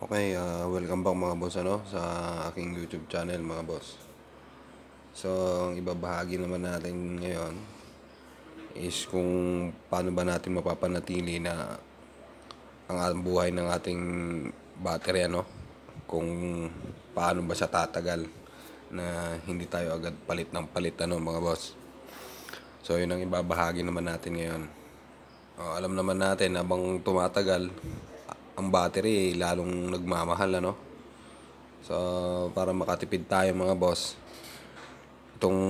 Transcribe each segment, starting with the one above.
Okay, uh, welcome back mga boss ano, sa aking YouTube channel mga boss. So, ang ibabahagi naman natin ngayon is kung paano ba natin mapapanatili na ang buhay ng ating battery ano, kung paano ba siya tatagal na hindi tayo agad palit ng palit ano mga boss. So, yun ang ibabahagi naman natin ngayon. Uh, alam naman natin habang tumatagal, ang battery eh, lalong nagmamahal ano. So para makatipid tayo mga boss. Itong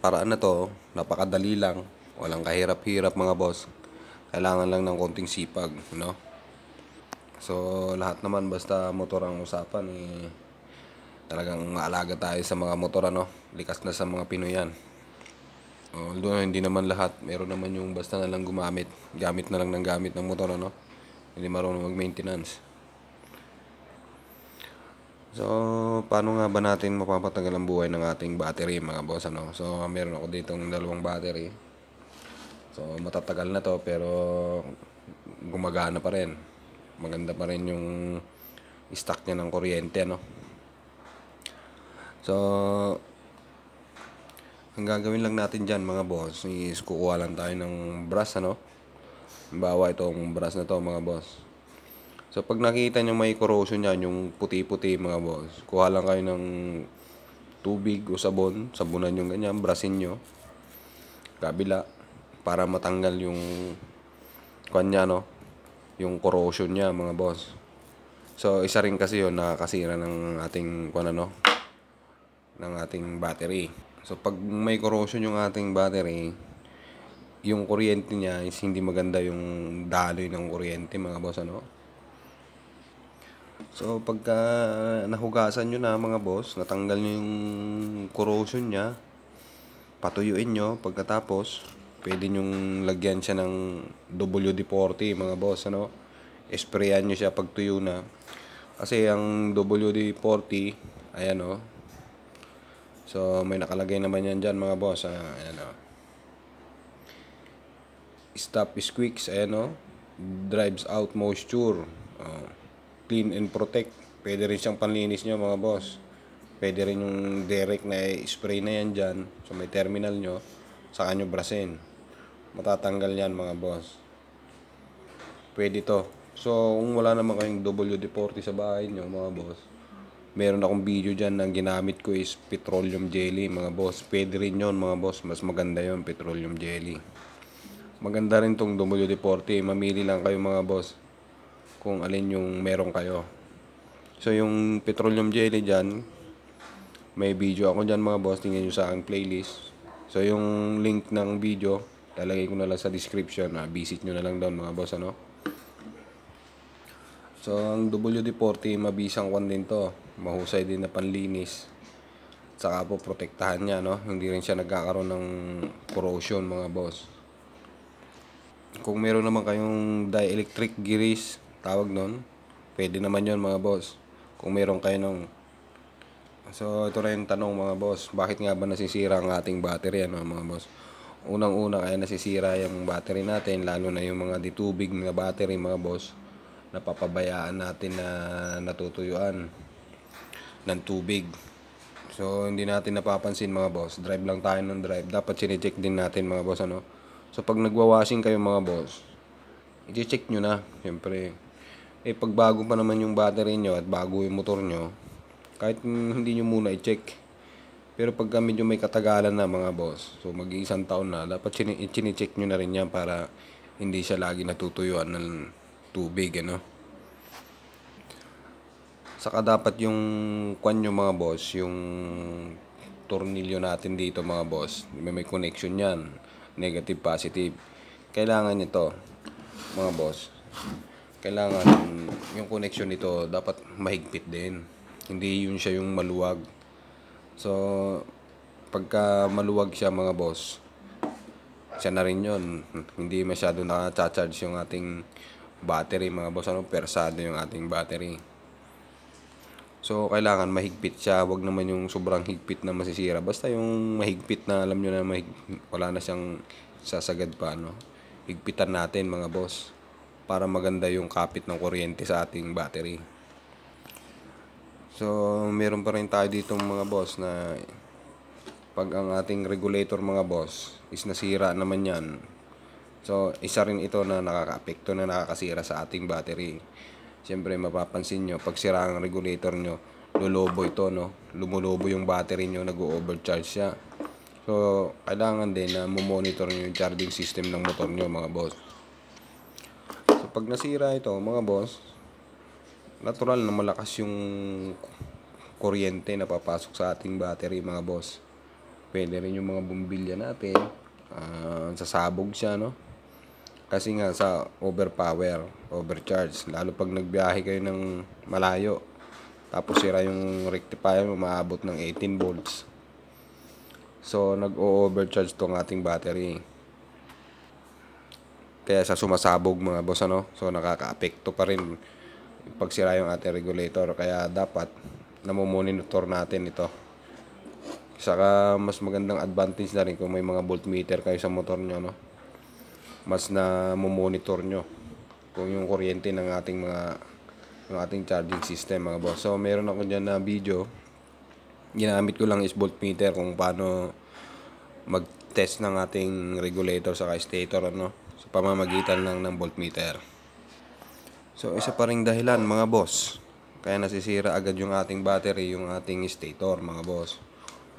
paraan na to, napakadali lang, walang kahirap-hirap mga boss. Kailangan lang ng konting sipag, no? So lahat naman basta motor ang usapan eh talagang maalaga tayo sa mga motor ano likas na sa mga Pinoy yan although hindi naman lahat meron naman yung basta na lang gumamit gamit na lang ng gamit ng motor ano hindi marunong mag-maintenance. So, paano nga ba natin mapapatagal ang buhay ng ating battery mga boss ano? So, meron ako dito ng dalawang battery. So, matatagal na to pero gumagana pa rin. Maganda pa rin yung stock niya ng kuryente ano. So, ang gagawin lang natin dyan mga boss is kukuha lang tayo ng brass ano Bawa itong brass na to mga boss. So pag nakita nyo may corrosion yan, yung puti-puti mga boss, kuha lang kayo ng tubig o sabon, sabunan yung ganyan, brasin nyo, kabila, para matanggal yung kanya no, yung corrosion niya mga boss. So isa rin kasi yun nakakasira ng ating kuan ano, ng ating battery. So pag may corrosion yung ating battery, yung kuryente niya is hindi maganda yung daloy ng kuryente mga boss ano so pagka nahugasan nyo na mga boss natanggal nyo yung corrosion niya patuyuin nyo pagkatapos pwede nyong lagyan siya ng WD-40 mga boss ano sprayan nyo siya pag tuyo na kasi ang WD-40 ayan o oh. so may nakalagay naman yan dyan mga boss ah, ayan o oh stop squeaks ayan o drives out moisture uh, clean and protect pwede rin siyang panlinis nyo mga boss pwede rin yung direct na spray na yan dyan so may terminal nyo sa nyo brasin matatanggal yan mga boss pwede to so kung wala naman kayong WD-40 sa bahay nyo mga boss meron akong video dyan na ginamit ko is petroleum jelly mga boss pwede rin yon mga boss mas maganda yon petroleum jelly maganda rin tong WD-40 mamili lang kayo mga boss kung alin yung meron kayo so yung petroleum jelly dyan may video ako dyan mga boss tingnan nyo sa aking playlist so yung link ng video lalagay ko na lang sa description na ah, visit nyo na lang doon mga boss ano so ang WD-40 mabisang kwan din to mahusay din na panlinis saka po protektahan nya no hindi rin siya nagkakaroon ng corrosion mga boss kung meron naman kayong dielectric grease tawag nun pwede naman yon mga boss kung meron kayo nung so ito rin tanong mga boss bakit nga ba nasisira ang ating battery ano mga boss unang una ay nasisira yung battery natin lalo na yung mga ditubig na battery mga boss napapabayaan natin na natutuyuan ng tubig so hindi natin napapansin mga boss drive lang tayo ng drive dapat sinecheck din natin mga boss ano So pag nagwawashing kayo mga boss, i-check nyo na, siyempre. Eh pag bago pa naman yung battery nyo at bago yung motor nyo, kahit hindi nyo muna i-check. Pero pag kami yung may katagalan na mga boss, so mag-iisang taon na, dapat chine-check nyo na rin yan para hindi siya lagi natutuyuan ng tubig, ano. Saka dapat yung kwan nyo mga boss, yung tornilyo natin dito mga boss, may, may connection yan negative, positive. Kailangan nito, mga boss. Kailangan yung connection nito dapat mahigpit din. Hindi yun siya yung maluwag. So, pagka maluwag siya mga boss, siya na rin yun. Hindi masyado na charge yung ating battery mga boss. Ano, persado yung ating battery. So, kailangan mahigpit siya. Huwag naman yung sobrang higpit na masisira. Basta yung mahigpit na alam nyo na mahig... wala na siyang sasagad pa. Ano? Higpitan natin mga boss para maganda yung kapit ng kuryente sa ating battery. So, meron pa rin tayo dito mga boss na pag ang ating regulator mga boss is nasira naman yan. So, isa rin ito na nakaka na nakakasira sa ating battery. Siyempre mapapansin nyo, pag sira ang regulator nyo, lulubo ito, no? Lumulubo yung battery nyo, nag-overcharge siya. So, kailangan din na mumonitor nyo yung charging system ng motor nyo, mga boss. So, pag nasira ito, mga boss, natural na malakas yung kuryente na papasok sa ating battery, mga boss. Pwede rin yung mga bumbilya natin. Uh, sasabog siya, no? Kasi nga sa overpower, overcharge. Lalo pag nagbiyahe kayo ng malayo. Tapos sira yung rectifier mo, maabot ng 18 volts. So, nag-overcharge tong ating battery. Kaya sa sumasabog mga boss, ano? So, nakaka-apekto pa rin pag sira yung ating regulator. Kaya dapat, namomonitor natin ito. Saka, mas magandang advantage na rin kung may mga voltmeter kayo sa motor nyo, no? mas na mo monitor nyo kung yung kuryente ng ating mga ng ating charging system mga boss. So meron ako diyan na video. Ginamit ko lang is voltmeter kung paano mag-test ng ating regulator sa stator ano sa pamamagitan lang ng voltmeter. So isa pa ring dahilan mga boss. Kaya nasisira agad yung ating battery, yung ating stator mga boss.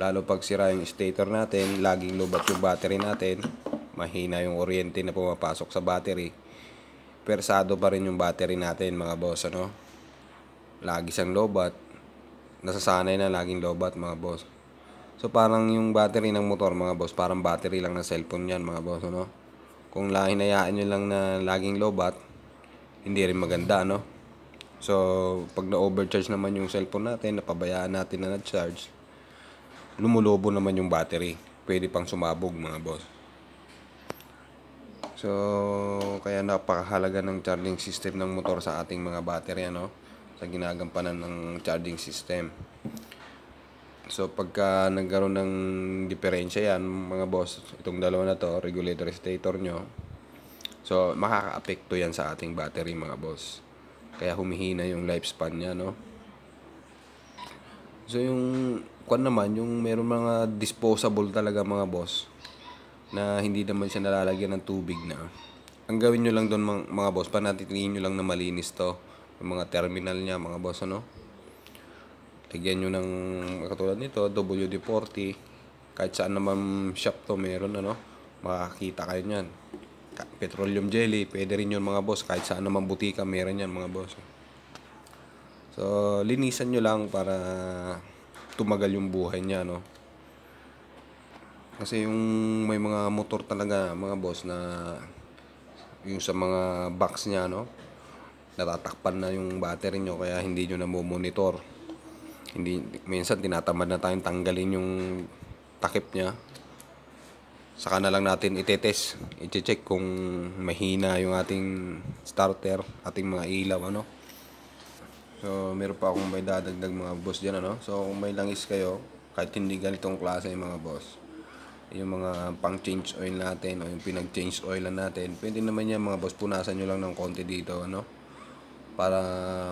Lalo pag sira yung stator natin, laging lubat yung battery natin mahina yung kuryente na pumapasok sa battery, persado pa rin yung battery natin mga boss, ano? Lagi siyang lobat. Nasasanay na laging lobat mga boss. So parang yung battery ng motor mga boss, parang battery lang ng cellphone yan mga boss, ano? Kung hinayaan nyo lang na laging lobat, hindi rin maganda, no? So, pag na-overcharge naman yung cellphone natin, napabayaan natin na na-charge, lumulobo naman yung battery. Pwede pang sumabog mga boss. So, kaya napakahalaga ng charging system ng motor sa ating mga battery, ano? Sa ginagampanan ng charging system. So, pagka nagkaroon ng diferensya yan, mga boss, itong dalawa na to, regulator stator nyo, so, makakaapekto yan sa ating battery, mga boss. Kaya humihina yung lifespan niya, no? So, yung, kwan naman, yung meron mga disposable talaga, mga boss na hindi naman siya nalalagyan ng tubig na. Ang gawin nyo lang doon mga, mga boss, panatitilihin nyo lang na malinis to. Yung mga terminal niya mga boss ano. Lagyan nyo ng katulad nito, WD-40. Kahit saan naman shop to meron ano. Makakita kayo niyan. Petroleum jelly, pwede rin yun mga boss. Kahit saan naman butika meron yan mga boss. So, linisan nyo lang para tumagal yung buhay niya no kasi yung may mga motor talaga, mga boss na yung sa mga box niya, no? Natatakpan na yung battery nyo kaya hindi nyo na monitor. Hindi, minsan tinatamad na tayong tanggalin yung takip niya. Saka na lang natin itetest, i-check kung mahina yung ating starter, ating mga ilaw, ano? So, meron pa akong may dadagdag mga boss dyan, ano? So, kung may langis kayo, kahit hindi ganitong klase yung mga boss, yung mga pang change oil natin o yung pinag change oil natin pwede naman yan mga boss punasan nyo lang ng konti dito ano para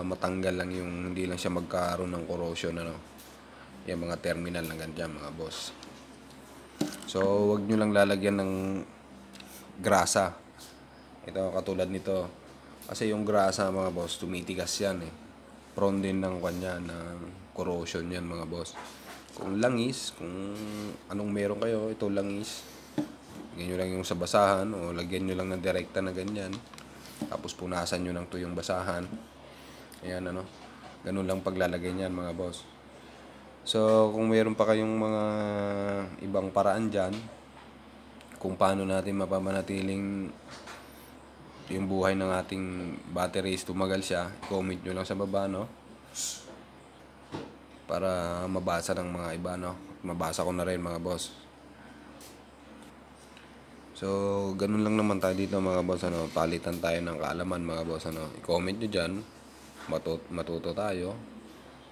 matanggal lang yung hindi lang siya magkaroon ng corrosion ano yung mga terminal na ganyan mga boss so wag nyo lang lalagyan ng grasa ito katulad nito kasi yung grasa mga boss tumitigas yan eh prone din ng kanya ng corrosion yan mga boss kung langis, kung anong meron kayo, ito langis. Lagyan nyo lang yung sa basahan o lagyan nyo lang ng direkta na ganyan. Tapos punasan nyo ng yung basahan. Ayan ano. Ganun lang paglalagay niyan mga boss. So kung meron pa kayong mga ibang paraan dyan, kung paano natin mapamanatiling yung buhay ng ating batteries tumagal siya, comment nyo lang sa baba no para mabasa ng mga iba no mabasa ko na rin mga boss so ganun lang naman tayo dito mga boss ano palitan tayo ng kaalaman mga boss ano i-comment nyo dyan matut matuto tayo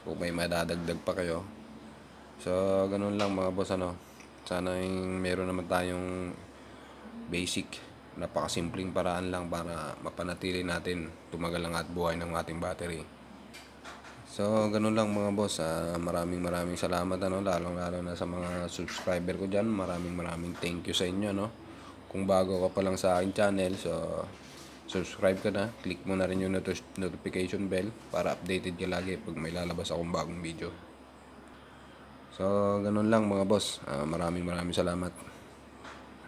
kung may madadagdag pa kayo so ganun lang mga boss ano sana yung meron naman tayong basic napakasimpleng paraan lang para mapanatili natin tumagal ang at buhay ng ating battery So, ganun lang mga boss. Uh, maraming maraming salamat ano, lalong lalo na sa mga subscriber ko diyan. Maraming maraming thank you sa inyo no. Kung bago ka pa lang sa akin channel, so subscribe ka na. Click mo na rin yung not notification bell para updated ka lagi pag may lalabas akong bagong video. So, ganun lang mga boss. Uh, maraming maraming salamat.